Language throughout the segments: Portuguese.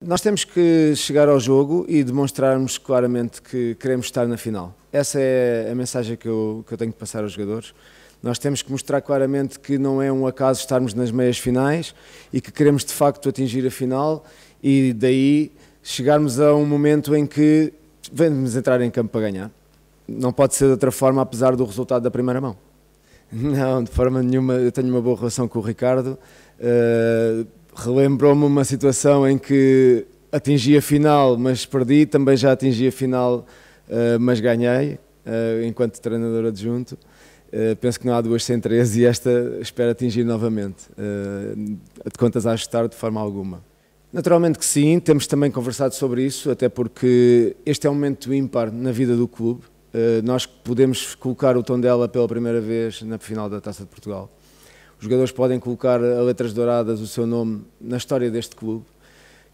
Nós temos que chegar ao jogo e demonstrarmos claramente que queremos estar na final. Essa é a mensagem que eu, que eu tenho que passar aos jogadores. Nós temos que mostrar claramente que não é um acaso estarmos nas meias finais e que queremos de facto atingir a final e daí chegarmos a um momento em que vamos entrar em campo para ganhar. Não pode ser de outra forma, apesar do resultado da primeira mão. Não, de forma nenhuma. Eu tenho uma boa relação com o Ricardo. Uh, relembrou-me uma situação em que atingi a final, mas perdi, também já atingi a final, eh, mas ganhei, eh, enquanto treinador adjunto. Eh, penso que não há duas sem três e esta espero atingir novamente. de contas a ajustar de forma alguma. Naturalmente que sim, temos também conversado sobre isso, até porque este é um momento ímpar na vida do clube. nós podemos colocar o tom dela pela primeira vez na final da Taça de Portugal os jogadores podem colocar a letras douradas o seu nome na história deste clube,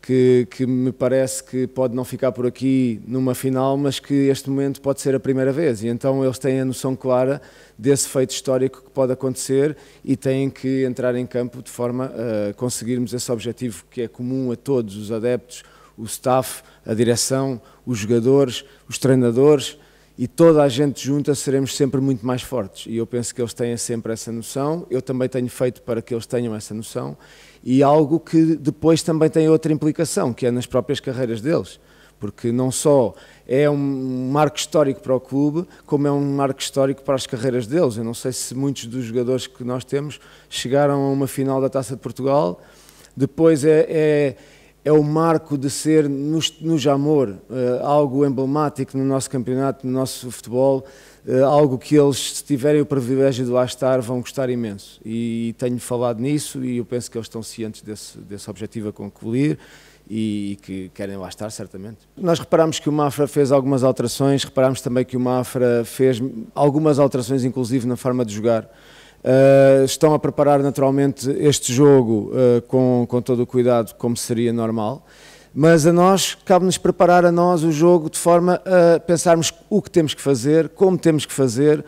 que, que me parece que pode não ficar por aqui numa final, mas que este momento pode ser a primeira vez. E então eles têm a noção clara desse feito histórico que pode acontecer e têm que entrar em campo de forma a conseguirmos esse objetivo que é comum a todos os adeptos, o staff, a direção, os jogadores, os treinadores e toda a gente junta seremos sempre muito mais fortes. E eu penso que eles têm sempre essa noção, eu também tenho feito para que eles tenham essa noção, e algo que depois também tem outra implicação, que é nas próprias carreiras deles. Porque não só é um marco histórico para o clube, como é um marco histórico para as carreiras deles. Eu não sei se muitos dos jogadores que nós temos chegaram a uma final da Taça de Portugal, depois é, é é o marco de ser nos, nos amor eh, algo emblemático no nosso campeonato, no nosso futebol, eh, algo que eles, se tiverem o privilégio de lá estar, vão gostar imenso. E, tenho falado nisso e eu penso que eles estão cientes desse, desse objetivo a concluir e, que querem lá estar, certamente. Nós reparamos que o Mafra fez algumas alterações, reparamos também que o Mafra fez algumas alterações, inclusive na forma de jogar. Eh, estão a preparar naturalmente este jogo uh, com, com todo o cuidado, como seria normal, mas a nós cabe-nos preparar a nós o jogo de forma a pensarmos o que temos que fazer, como temos que fazer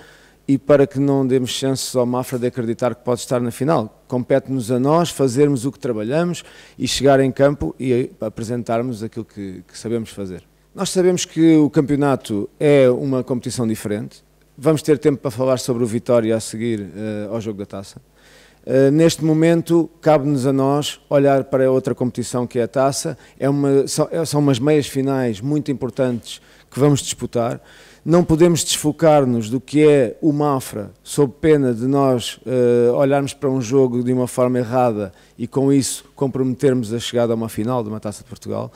e para que não demos chances ao Mafra de acreditar que pode estar na final. Compete-nos a nós fazermos o que trabalhamos e chegar em campo e apresentarmos aquilo que, que sabemos fazer. Nós sabemos que o campeonato é uma competição diferente, Vamos ter tempo para falar sobre o Vitória a seguir uh, ao jogo da taça. Uh, neste momento, cabe-nos a nós olhar para outra competição que é a taça. É uma, são, é, são umas meias finais muito importantes que vamos disputar. Não podemos desfocar-nos do que é o Mafra, sob pena de nós uh, olharmos para um jogo de uma forma errada e, com isso, comprometermos a chegada a uma final de uma taça de Portugal.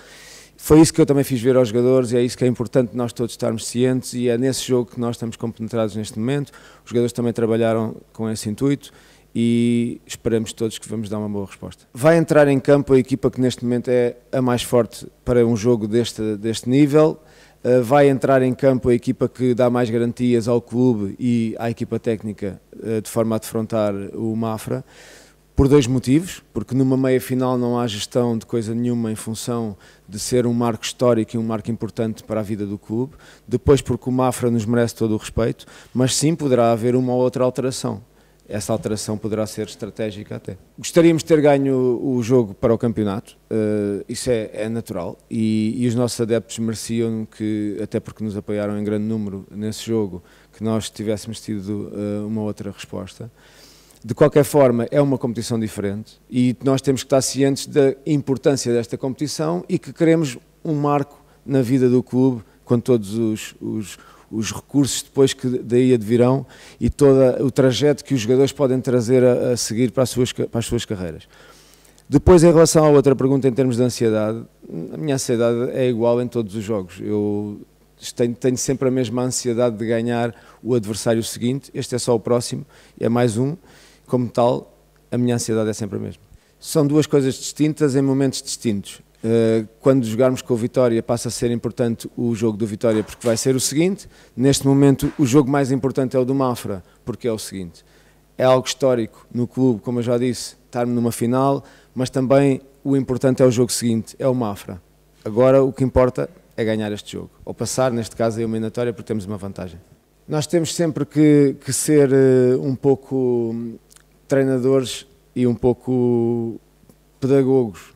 Foi isso que eu também fiz ver aos jogadores e é isso que é importante nós todos estarmos cientes e é nesse jogo que nós estamos compenetrados neste momento. Os jogadores também trabalharam com esse intuito e esperamos todos que vamos dar uma boa resposta. Vai entrar em campo a equipa que neste momento é a mais forte para um jogo deste, deste nível. Eh, vai entrar em campo a equipa que dá mais garantias ao clube e à equipa técnica eh, de forma a defrontar o Mafra. Por dois motivos, porque numa meia final não há gestão de coisa nenhuma em função de ser um marco histórico e um marco importante para a vida do clube, depois porque o Mafra nos merece todo o respeito, mas sim poderá haver uma ou outra alteração. Essa alteração poderá ser estratégica até. Gostaríamos de ter ganho o jogo para o campeonato, eh, isso é, é natural, e, e os nossos adeptos mereciam que, até porque nos apoiaram em grande número nesse jogo, que nós tivéssemos tido eh, uma outra resposta. De qualquer forma, é uma competição diferente e nós temos que estar cientes da importância desta competição e que queremos um marco na vida do clube com todos os, os, os recursos depois que daí advirão e todo o trajeto que os jogadores podem trazer a, a seguir para as, suas, para as suas carreiras. Depois, em relação à outra pergunta, em termos de ansiedade, a minha ansiedade é igual em todos os jogos. Eu tenho, tenho, sempre a mesma ansiedade de ganhar o adversário seguinte. Este é só o próximo, é mais um como tal, a minha ansiedade é sempre a mesma. São duas coisas distintas em momentos distintos. Eh, quando jogarmos com o Vitória, passa a ser importante o jogo do Vitória, porque vai ser o seguinte. Neste momento, o jogo mais importante é o do Mafra, porque é o seguinte. É algo histórico no clube, como eu já disse, estar-me numa final, mas também o importante é o jogo seguinte, é o Mafra. Agora o que importa é ganhar este jogo, ou passar, neste caso, a eliminatória, porque temos uma vantagem. Nós temos sempre que, que ser eh, um pouco treinadores e um pouco pedagogos.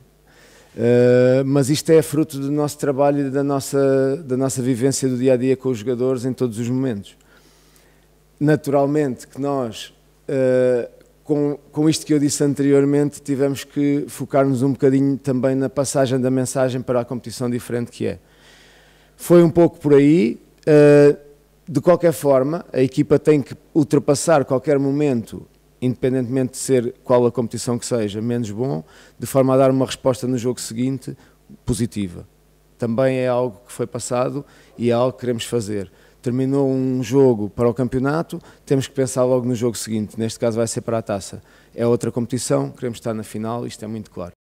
Uh, mas isto é fruto do nosso trabalho e da nossa, da nossa vivência do dia a dia com os jogadores em todos os momentos. Naturalmente que nós, uh, com, com isto que eu disse anteriormente, tivemos que focar-nos um bocadinho também na passagem da mensagem para a competição diferente que é. Foi um pouco por aí. Uh, de qualquer forma, a equipa tem que ultrapassar qualquer momento independentemente de ser qual a competição que seja, menos bom, de forma a dar uma resposta no jogo seguinte positiva. Também é algo que foi passado e é algo que queremos fazer. Terminou um jogo para o campeonato, temos que pensar logo no jogo seguinte, neste caso vai ser para a taça. É outra competição, queremos estar na final, isto é muito claro.